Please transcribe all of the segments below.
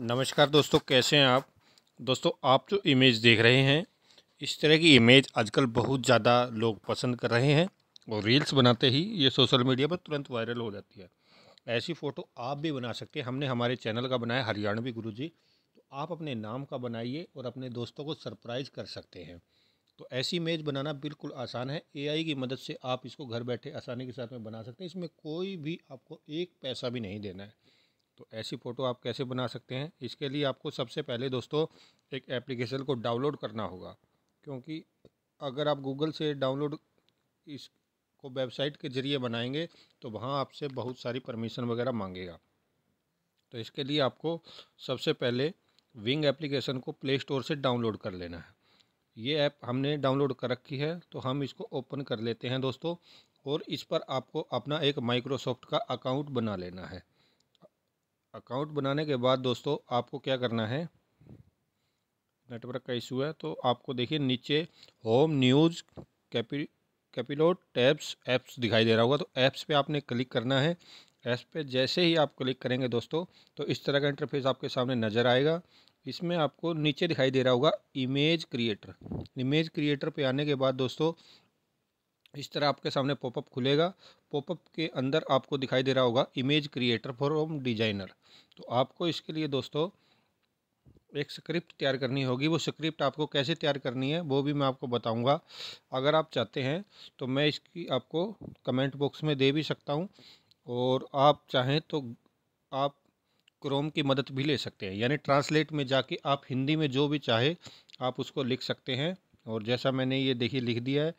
नमस्कार दोस्तों कैसे हैं आप दोस्तों आप जो इमेज देख रहे हैं इस तरह की इमेज आजकल बहुत ज़्यादा लोग पसंद कर रहे हैं और रील्स बनाते ही ये सोशल मीडिया पर तुरंत वायरल हो जाती है ऐसी फ़ोटो आप भी बना सकते हैं हमने हमारे चैनल का बनाया हरियाणवी गुरु जी तो आप अपने नाम का बनाइए और अपने दोस्तों को सरप्राइज़ कर सकते हैं तो ऐसी इमेज बनाना बिल्कुल आसान है ए की मदद से आप इसको घर बैठे आसानी के साथ में बना सकते हैं इसमें कोई भी आपको एक पैसा भी नहीं देना है तो ऐसी फ़ोटो आप कैसे बना सकते हैं इसके लिए आपको सबसे पहले दोस्तों एक एप्लीकेशन को डाउनलोड करना होगा क्योंकि अगर आप गूगल से डाउनलोड इसको वेबसाइट के ज़रिए बनाएंगे तो वहाँ आपसे बहुत सारी परमिशन वगैरह मांगेगा तो इसके लिए आपको सबसे पहले विंग एप्लीकेशन को प्ले स्टोर से डाउनलोड कर लेना है ये ऐप हमने डाउनलोड कर रखी है तो हम इसको ओपन कर लेते हैं दोस्तों और इस पर आपको अपना एक माइक्रोसॉफ्ट का अकाउंट बना लेना है अकाउंट बनाने के बाद दोस्तों आपको क्या करना है नेटवर्क का इशू है तो आपको देखिए नीचे होम न्यूज़ कैपी कैपिलोट टैब्स ऐप्स दिखाई दे रहा होगा तो ऐप्स पे आपने क्लिक करना है ऐप्स पे जैसे ही आप क्लिक करेंगे दोस्तों तो इस तरह का इंटरफेस आपके सामने नज़र आएगा इसमें आपको नीचे दिखाई दे रहा होगा इमेज क्रिएटर इमेज क्रिएटर पे आने के बाद दोस्तों इस तरह आपके सामने पॉपअप खुलेगा पॉपअप के अंदर आपको दिखाई दे रहा होगा इमेज क्रिएटर फ्रॉम डिजाइनर तो आपको इसके लिए दोस्तों एक स्क्रिप्ट तैयार करनी होगी वो स्क्रिप्ट आपको कैसे तैयार करनी है वो भी मैं आपको बताऊंगा अगर आप चाहते हैं तो मैं इसकी आपको कमेंट बॉक्स में दे भी सकता हूं और आप चाहें तो आप क्रोम की मदद भी ले सकते हैं यानी ट्रांसलेट में जाके आप हिंदी में जो भी चाहे आप उसको लिख सकते हैं और जैसा मैंने ये देखिए लिख दिया है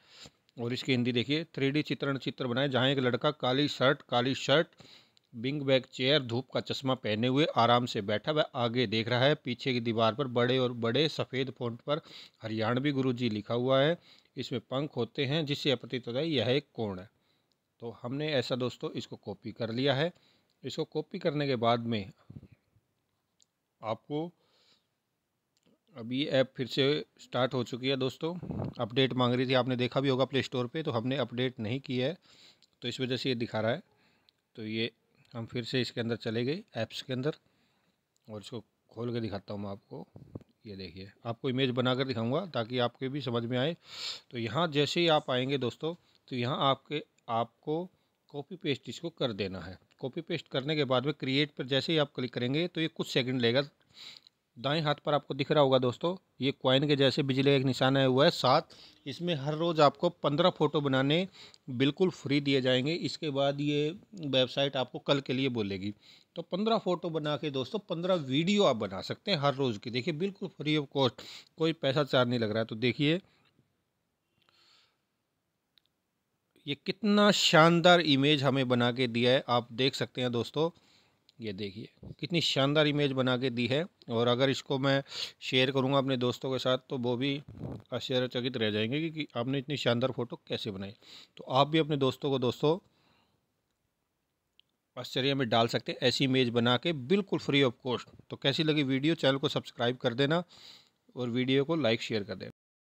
और इसकी हिंदी देखिए थ्री चित्रण चित्र बनाए जहाँ एक लड़का काली शर्ट काली शर्ट बिंग बैग चेयर धूप का चश्मा पहने हुए आराम से बैठा वह आगे देख रहा है पीछे की दीवार पर बड़े और बड़े सफ़ेद फ़ॉन्ट पर हरियाणवी गुरुजी लिखा हुआ है इसमें पंख होते हैं जिससे अपतित होता है यह एक कोण है तो हमने ऐसा दोस्तों इसको कॉपी कर लिया है इसको कॉपी करने के बाद में आपको अभी ऐप फिर से स्टार्ट हो चुकी है दोस्तों अपडेट मांग रही थी आपने देखा भी होगा प्ले स्टोर पे तो हमने अपडेट नहीं किया है तो इस वजह से ये दिखा रहा है तो ये हम फिर से इसके अंदर चले गए ऐप्स के अंदर और इसको खोल के दिखाता हूँ मैं आपको ये देखिए आपको इमेज बनाकर दिखाऊंगा ताकि आपके भी समझ में आए तो यहाँ जैसे ही आप आएंगे दोस्तों तो यहाँ आपके आपको कॉपी पेस्ट इसको कर देना है कॉपी पेस्ट करने के बाद में क्रिएट पर जैसे ही आप क्लिक करेंगे तो ये कुछ सेकंड लेगा दाएं हाथ पर आपको दिख रहा होगा दोस्तों ये क्वाइन के जैसे बिजली एक निशान आया हुआ है साथ इसमें हर रोज़ आपको पंद्रह फ़ोटो बनाने बिल्कुल फ्री दिए जाएंगे इसके बाद ये वेबसाइट आपको कल के लिए बोलेगी तो पंद्रह फ़ोटो बना के दोस्तों पंद्रह वीडियो आप बना सकते हैं हर रोज़ की देखिए बिल्कुल फ्री ऑफ कॉस्ट कोई पैसा चार्ज नहीं लग रहा है तो देखिए ये कितना शानदार इमेज हमें बना के दिया है आप देख सकते हैं दोस्तों ये देखिए कितनी शानदार इमेज बना के दी है और अगर इसको मैं शेयर करूँगा अपने दोस्तों के साथ तो वो भी आश्चर्यचकित रह जाएंगे कि, कि आपने इतनी शानदार फ़ोटो कैसे बनाई तो आप भी अपने दोस्तों को दोस्तों आश्चर्य में डाल सकते हैं ऐसी इमेज बना के बिल्कुल फ्री ऑफ कॉस्ट तो कैसी लगी वीडियो चैनल को सब्सक्राइब कर देना और वीडियो को लाइक शेयर कर देना